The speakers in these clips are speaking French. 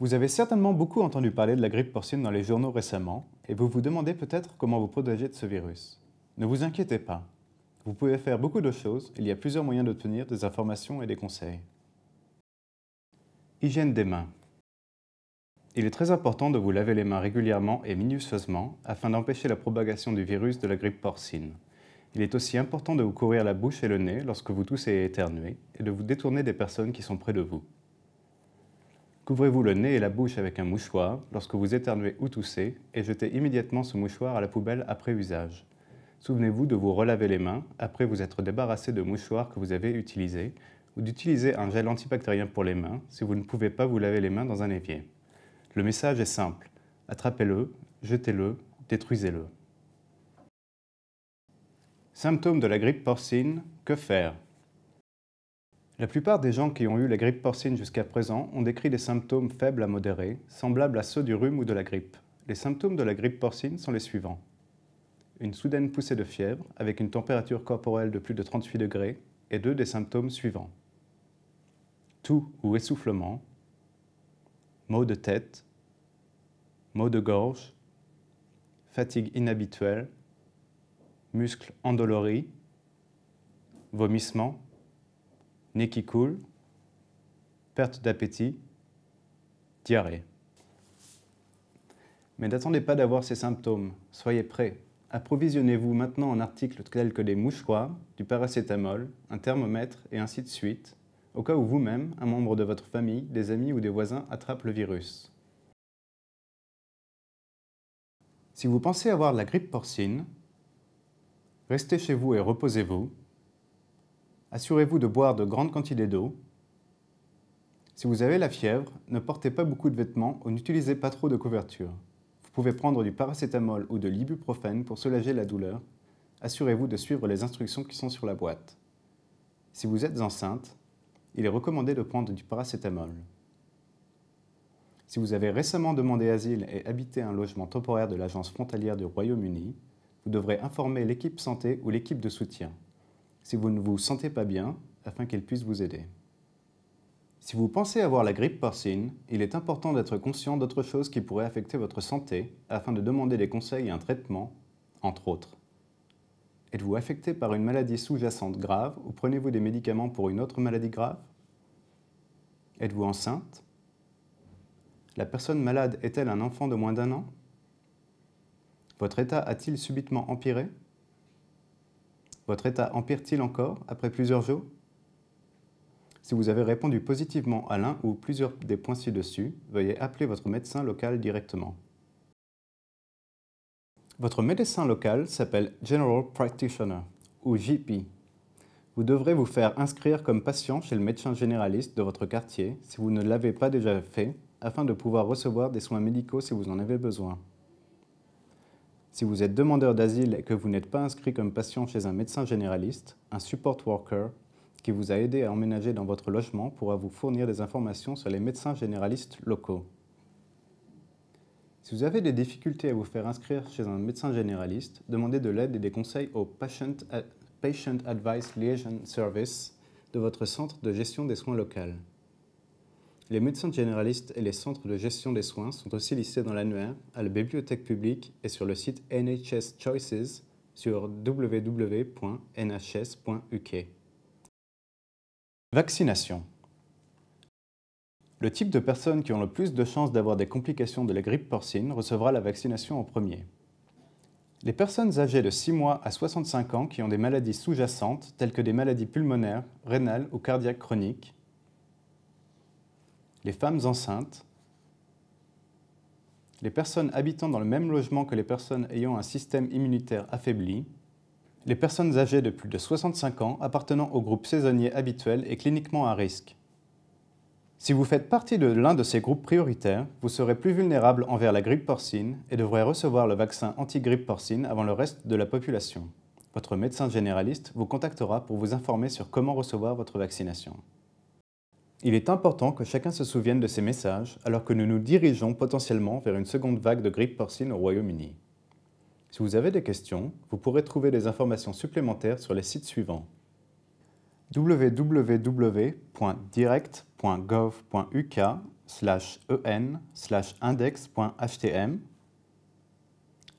Vous avez certainement beaucoup entendu parler de la grippe porcine dans les journaux récemment et vous vous demandez peut-être comment vous protéger de ce virus. Ne vous inquiétez pas. Vous pouvez faire beaucoup de choses, il y a plusieurs moyens d'obtenir des informations et des conseils. Hygiène des mains. Il est très important de vous laver les mains régulièrement et minutieusement afin d'empêcher la propagation du virus de la grippe porcine. Il est aussi important de vous couvrir la bouche et le nez lorsque vous toussez et éternuez et de vous détourner des personnes qui sont près de vous. Couvrez-vous le nez et la bouche avec un mouchoir lorsque vous éternuez ou toussez et jetez immédiatement ce mouchoir à la poubelle après usage. Souvenez-vous de vous relaver les mains après vous être débarrassé de mouchoirs que vous avez utilisés ou d'utiliser un gel antibactérien pour les mains si vous ne pouvez pas vous laver les mains dans un évier. Le message est simple. Attrapez-le, jetez-le, détruisez-le. Symptômes de la grippe porcine, que faire la plupart des gens qui ont eu la grippe porcine jusqu'à présent ont décrit des symptômes faibles à modérés, semblables à ceux du rhume ou de la grippe. Les symptômes de la grippe porcine sont les suivants. Une soudaine poussée de fièvre avec une température corporelle de plus de 38 degrés et deux des symptômes suivants. Toux ou essoufflement, maux de tête, maux de gorge, fatigue inhabituelle, muscles endoloris, vomissements, nez qui coule, perte d'appétit, diarrhée. Mais n'attendez pas d'avoir ces symptômes, soyez prêts. Approvisionnez-vous maintenant en articles tels que des mouchoirs, du paracétamol, un thermomètre et ainsi de suite, au cas où vous-même, un membre de votre famille, des amis ou des voisins attrapent le virus. Si vous pensez avoir la grippe porcine, restez chez vous et reposez-vous. Assurez-vous de boire de grandes quantités d'eau. Si vous avez la fièvre, ne portez pas beaucoup de vêtements ou n'utilisez pas trop de couverture. Vous pouvez prendre du paracétamol ou de l'ibuprofène pour soulager la douleur. Assurez-vous de suivre les instructions qui sont sur la boîte. Si vous êtes enceinte, il est recommandé de prendre du paracétamol. Si vous avez récemment demandé asile et habité un logement temporaire de l'agence frontalière du Royaume-Uni, vous devrez informer l'équipe santé ou l'équipe de soutien si vous ne vous sentez pas bien afin qu'elle puisse vous aider. Si vous pensez avoir la grippe porcine, il est important d'être conscient d'autres choses qui pourraient affecter votre santé afin de demander des conseils et un traitement, entre autres. Êtes-vous affecté par une maladie sous-jacente grave ou prenez-vous des médicaments pour une autre maladie grave Êtes-vous enceinte La personne malade est-elle un enfant de moins d'un an Votre état a-t-il subitement empiré votre état empire-t-il encore après plusieurs jours Si vous avez répondu positivement à l'un ou plusieurs des points ci-dessus, veuillez appeler votre médecin local directement. Votre médecin local s'appelle General Practitioner ou GP. Vous devrez vous faire inscrire comme patient chez le médecin généraliste de votre quartier si vous ne l'avez pas déjà fait afin de pouvoir recevoir des soins médicaux si vous en avez besoin. Si vous êtes demandeur d'asile et que vous n'êtes pas inscrit comme patient chez un médecin généraliste, un support worker qui vous a aidé à emménager dans votre logement pourra vous fournir des informations sur les médecins généralistes locaux. Si vous avez des difficultés à vous faire inscrire chez un médecin généraliste, demandez de l'aide et des conseils au Patient, Advice Liaison Service de votre centre de gestion des soins local. Les médecins généralistes et les centres de gestion des soins sont aussi listés dans l'annuaire, à la bibliothèque publique et sur le site NHS Choices sur www.nhs.uk. Vaccination. Le type de personnes qui ont le plus de chances d'avoir des complications de la grippe porcine recevra la vaccination en premier. Les personnes âgées de 6 mois à 65 ans qui ont des maladies sous-jacentes telles que des maladies pulmonaires, rénales ou cardiaques chroniques les femmes enceintes, les personnes habitant dans le même logement que les personnes ayant un système immunitaire affaibli, les personnes âgées de plus de 65 ans appartenant au groupe saisonnier habituel et cliniquement à risque. Si vous faites partie de l'un de ces groupes prioritaires, vous serez plus vulnérable envers la grippe porcine et devrez recevoir le vaccin anti-grippe porcine avant le reste de la population. Votre médecin généraliste vous contactera pour vous informer sur comment recevoir votre vaccination. Il est important que chacun se souvienne de ces messages alors que nous nous dirigeons potentiellement vers une seconde vague de grippe porcine au Royaume-Uni. Si vous avez des questions, vous pourrez trouver des informations supplémentaires sur les sites suivants www.direct.gov.uk en index.htm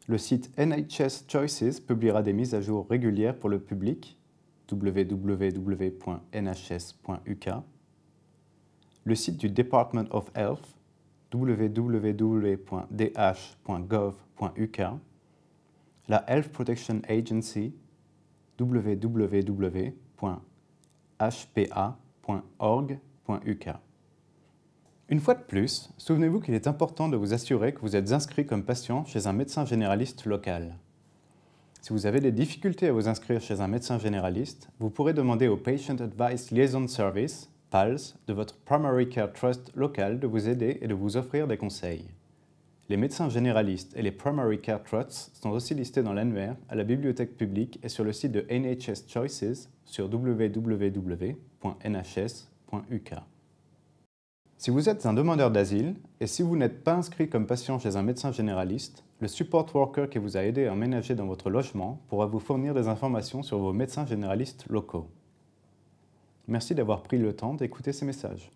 le site NHS Choices publiera des mises à jour régulières pour le public www.nhs.uk le site du Department of Health, www.dh.gov.uk, la Health Protection Agency, www.hpa.org.uk. Une fois de plus, souvenez-vous qu'il est important de vous assurer que vous êtes inscrit comme patient chez un médecin généraliste local. Si vous avez des difficultés à vous inscrire chez un médecin généraliste, vous pourrez demander au Patient Advice Liaison Service PALS de votre Primary Care Trust local de vous aider et de vous offrir des conseils. Les médecins généralistes et les Primary Care Trusts sont aussi listés dans l'annuaire, à la bibliothèque publique et sur le site de NHS Choices sur www.nhs.uk. Si vous êtes un demandeur d'asile et si vous n'êtes pas inscrit comme patient chez un médecin généraliste, le support worker qui vous a aidé à emménager dans votre logement pourra vous fournir des informations sur vos médecins généralistes locaux. Merci d'avoir pris le temps d'écouter ces messages.